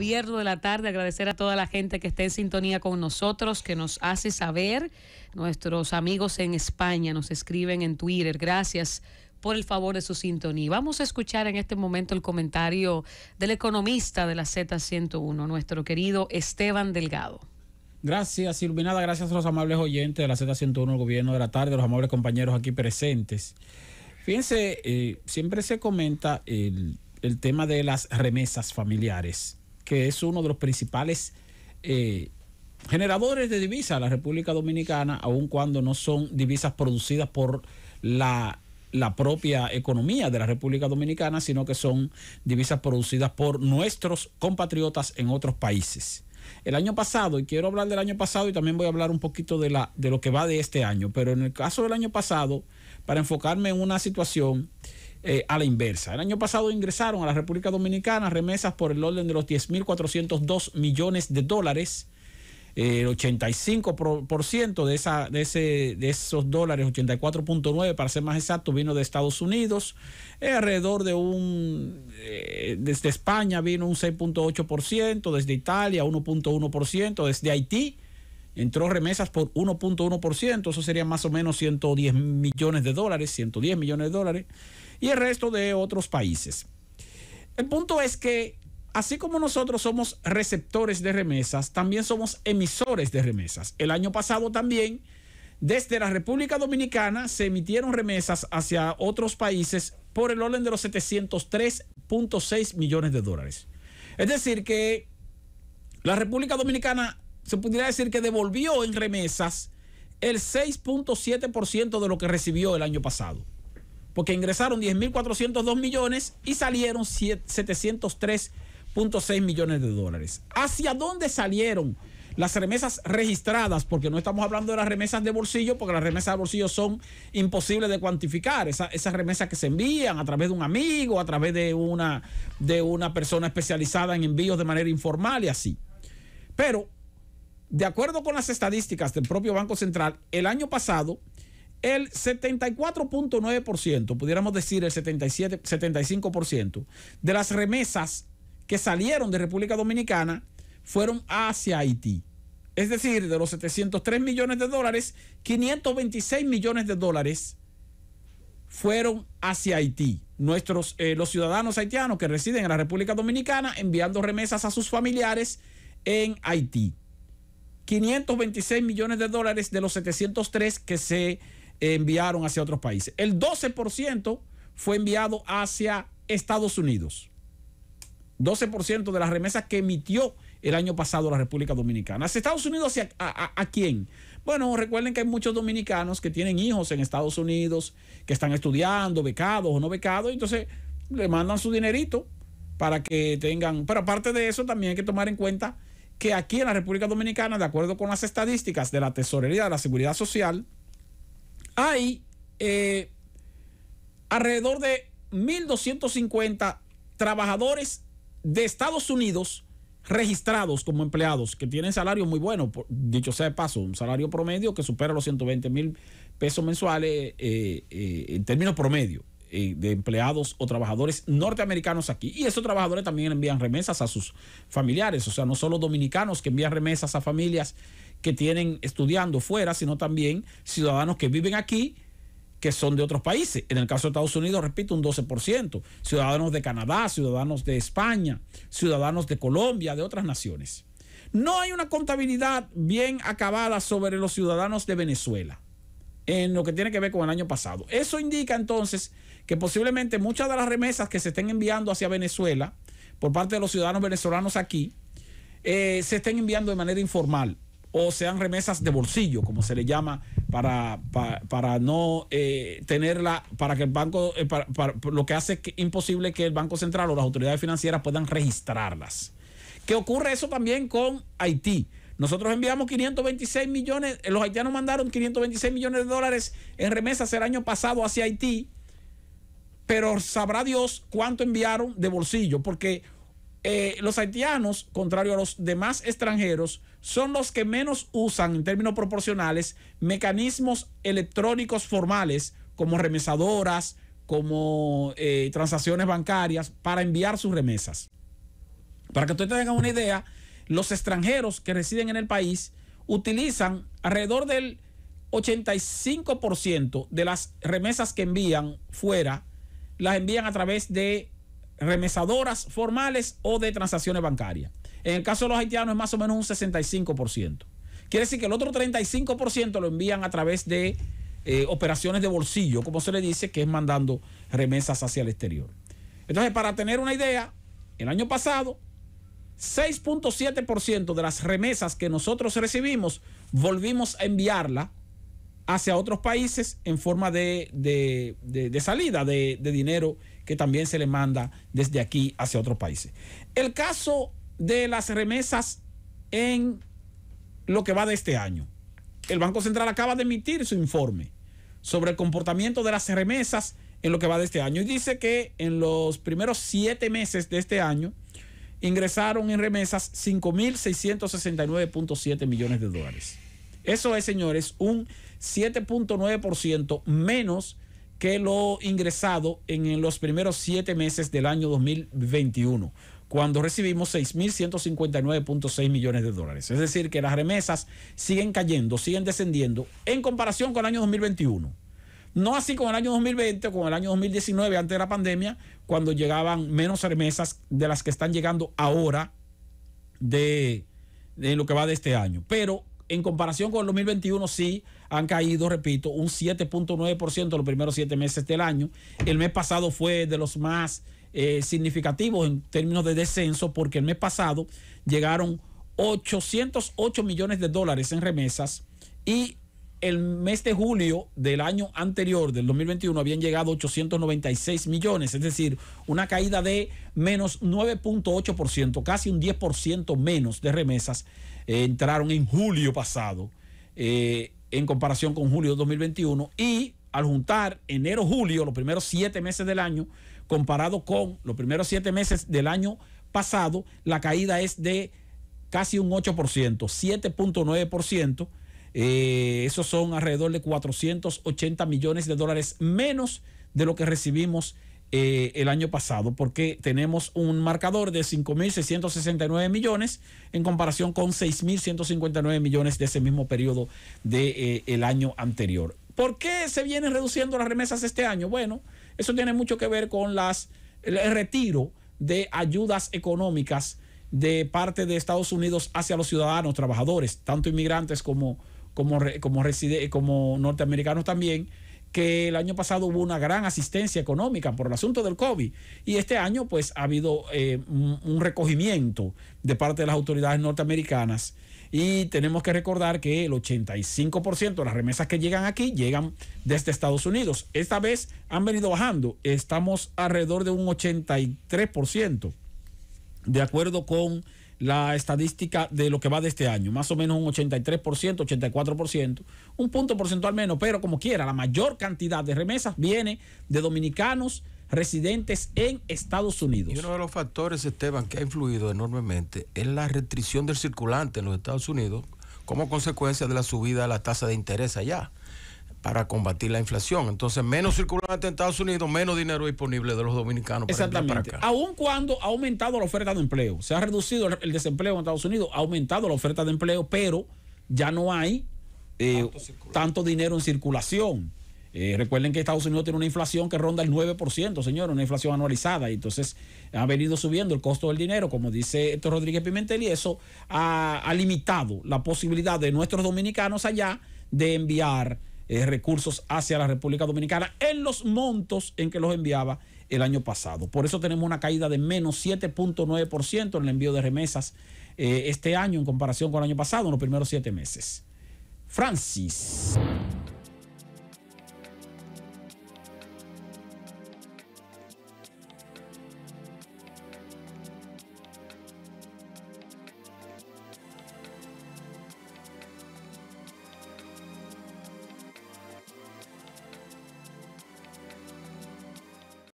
gobierno de la tarde, agradecer a toda la gente que está en sintonía con nosotros, que nos hace saber. Nuestros amigos en España nos escriben en Twitter. Gracias por el favor de su sintonía. Vamos a escuchar en este momento el comentario del economista de la Z101, nuestro querido Esteban Delgado. Gracias, Iluminada. Gracias a los amables oyentes de la Z101, el gobierno de la tarde, los amables compañeros aquí presentes. Fíjense, eh, siempre se comenta el, el tema de las remesas familiares que es uno de los principales eh, generadores de divisas de la República Dominicana, aun cuando no son divisas producidas por la, propia economía de la República Dominicana, sino que son divisas producidas por nuestros compatriotas en otros países. El año pasado, y quiero hablar del año pasado y también voy a hablar un poquito de, la, de lo que va de este año, pero en el caso del año pasado, para enfocarme en una situación, eh, a la inversa. El año pasado ingresaron a la República Dominicana remesas por el orden de los 10.402 millones de dólares. el 85% de, esa, de, ese, de esos dólares, 84.9 para ser más exacto, vino de Estados Unidos. Eh, alrededor de un, eh, desde España vino un 6.8%, desde Italia 1.1%, desde Haití entró remesas por 1.1%, eso sería más o menos 110 millones de dólares, 110 millones de dólares y el resto de otros países. El punto es que así como nosotros somos receptores de remesas, también somos emisores de remesas. El año pasado también, desde la República Dominicana, se emitieron remesas hacia otros países por el orden de los 703.6 millones de dólares. Es decir, que la República Dominicana se pudiera decir que devolvió en remesas el 6.7% de lo que recibió el año pasado porque ingresaron 10.402 millones y salieron 703.6 millones de dólares. ¿Hacia dónde salieron las remesas registradas? Porque no estamos hablando de las remesas de bolsillo, porque las remesas de bolsillo son imposibles de cuantificar. esas remesas que se envían a través de un amigo, a través de una, de una persona especializada en envíos de manera informal y así. Pero, de acuerdo con las estadísticas del propio Banco Central, el año pasado el 74.9%, pudiéramos decir el 77, 75% de las remesas que salieron de República Dominicana fueron hacia Haití. Es decir, de los 703 millones de dólares, 526 millones de dólares fueron hacia Haití. Nuestros, eh, los ciudadanos haitianos que residen en la República Dominicana enviando remesas a sus familiares en Haití. 526 millones de dólares de los 703 que se enviaron hacia otros países. El 12% fue enviado hacia Estados Unidos. 12% de las remesas que emitió el año pasado la República Dominicana. ¿Hacia Estados Unidos hacia, a, quién? Bueno, recuerden que hay muchos dominicanos que tienen hijos en Estados Unidos, que están estudiando, becados o no becados, entonces le mandan su dinerito para que tengan... Pero aparte de eso, también hay que tomar en cuenta que aquí en la República Dominicana, de acuerdo con las estadísticas de la Tesorería de la Seguridad Social, hay eh, alrededor de 1.250 trabajadores de Estados Unidos registrados como empleados que tienen salario muy buenos, dicho sea de paso, un salario promedio que supera los 120 mil pesos mensuales eh, eh, en términos promedio. Eh, de empleados o trabajadores norteamericanos aquí. Y esos trabajadores también envían remesas a sus familiares, o sea, no solo dominicanos que envían remesas a familias que tienen estudiando fuera, sino también ciudadanos que viven aquí que son de otros países. En el caso de Estados Unidos, repito, un 12%. Ciudadanos de Canadá, ciudadanos de España, ciudadanos de Colombia, de otras naciones. No hay una contabilidad bien acabada sobre los ciudadanos de Venezuela en lo que tiene que ver con el año pasado. Eso indica entonces que posiblemente muchas de las remesas que se estén enviando hacia Venezuela por parte de los ciudadanos venezolanos aquí eh, se estén enviando de manera informal o sean remesas de bolsillo, como se le llama, para, para, no eh, tenerla, para que el banco, eh, lo que hace imposible que el Banco Central o las autoridades financieras puedan registrarlas. ¿Qué ocurre eso también con Haití. Nosotros enviamos 526 millones, eh, los haitianos mandaron 526 millones de dólares en remesas el año pasado hacia Haití, pero sabrá Dios cuánto enviaron de bolsillo, porque eh, los haitianos, contrario a los demás extranjeros, son los que menos usan en términos proporcionales mecanismos electrónicos formales como remesadoras, como eh, transacciones bancarias para enviar sus remesas. Para que ustedes tengan una idea, los extranjeros que residen en el país utilizan alrededor del 85% de las remesas que envían fuera, las envían a través de remesadoras formales o de transacciones bancarias. En el caso de los haitianos es más o menos un 65%. Quiere decir que el otro 35% lo envían a través de eh, operaciones de bolsillo, como se le dice, que es mandando remesas hacia el exterior. Entonces, para tener una idea, el año pasado 6.7% de las remesas que nosotros recibimos volvimos a enviarla hacia otros países en forma de, de salida de, dinero que también se le manda desde aquí hacia otros países. El caso de las remesas en lo que va de este año. El Banco Central acaba de emitir su informe sobre el comportamiento de las remesas en lo que va de este año y dice que en los primeros siete meses de este año, ingresaron en remesas 5.669.7 millones de dólares. Eso es, señores, un 7.9% menos que lo ingresado en los primeros siete meses del año 2021, cuando recibimos 6.159.6 millones de dólares. Es decir, que las remesas siguen cayendo, siguen descendiendo en comparación con el año 2021. No así como el año 2020 o como el año 2019, antes de la pandemia, cuando llegaban menos remesas de las que están llegando ahora de, lo que va de este año. Pero en comparación con el 2021, sí han caído, repito, un 7.9% los primeros siete meses del año. El mes pasado fue de los más eh, significativos en términos de descenso, porque el mes pasado llegaron 808 millones de dólares en remesas y el mes de julio del año anterior, del 2021, habían llegado 896 millones, es decir, una caída de menos 9.8%, casi un 10% menos de remesas eh, entraron en julio pasado eh, en comparación con julio de 2021 y al juntar enero-julio, los primeros siete meses del año, comparado con los primeros siete meses del año pasado, la caída es de casi un 8%, 7.9%. Eso eh, esos son alrededor de 480 millones de dólares menos de lo que recibimos eh, el año pasado, porque tenemos un marcador de 5.669 millones en comparación con 6.159 millones de ese mismo periodo del de, eh, año anterior. ¿Por qué se vienen reduciendo las remesas este año? Bueno, eso tiene mucho que ver con las, el retiro de ayudas económicas de parte de Estados Unidos hacia los ciudadanos, trabajadores, tanto inmigrantes como como, reside, como norteamericanos también, que el año pasado hubo una gran asistencia económica por el asunto del COVID y este año pues ha habido eh, un recogimiento de parte de las autoridades norteamericanas y tenemos que recordar que el 85% de las remesas que llegan aquí llegan desde Estados Unidos. Esta vez han venido bajando, estamos alrededor de un 83% de acuerdo con la estadística de lo que va de este año, más o menos un 83%, 84%, un punto porcentual menos, pero como quiera, la mayor cantidad de remesas viene de dominicanos residentes en Estados Unidos. Y uno de los factores, Esteban, que ha influido enormemente es la restricción del circulante en los Estados Unidos como consecuencia de la subida de la tasa de interés allá para combatir la inflación. Entonces, menos circulante en Estados Unidos, menos dinero disponible de los dominicanos. Para Exactamente. Para acá. Aun cuando ha aumentado la oferta de empleo, se ha reducido el desempleo en Estados Unidos, ha aumentado la oferta de empleo, pero ya no hay eh, tanto, dinero en circulación. Eh, recuerden que Estados Unidos tiene una inflación que ronda el 9%, señor, una inflación anualizada. Y entonces ha venido subiendo el costo del dinero, como dice Héctor Rodríguez Pimentel, y eso ha limitado la posibilidad de nuestros dominicanos allá de enviar eh, recursos hacia la República Dominicana en los montos en que los enviaba el año pasado. Por eso tenemos una caída de menos 7.9% en el envío de remesas eh, este año en comparación con el año pasado, en los primeros siete meses. Francis.